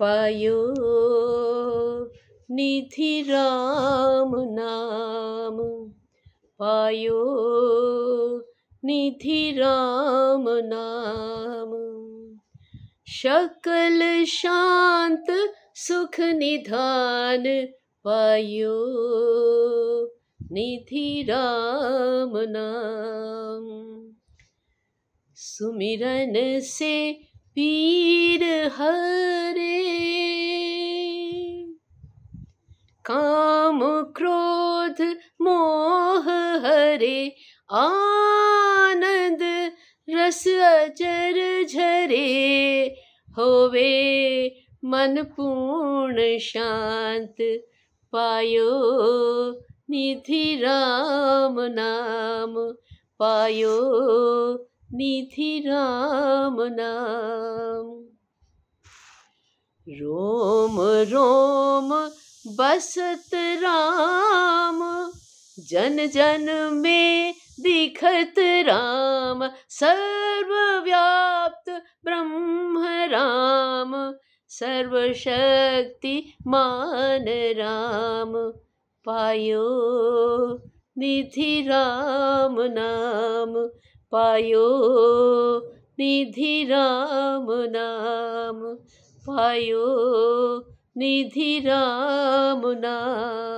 पायो निधि राम नाम पायो निधि राम नाम शकल शांत सुख निधान पायो निधि राम नाम सुमिरन से पीर हर काम क्रोध मोह हरे आनंद रस अजर झरे होवे मन पूर्ण शांत पायो निधि राम नाम पायो निधि राम नाम रोम रोम बसत राम जन जन में दिखत राम सर्वव्याप्त ब्रह्म राम सर्वशक्ति मान राम पायो निधि राम नाम पायो निधि राम नाम पायो निधि राम नाम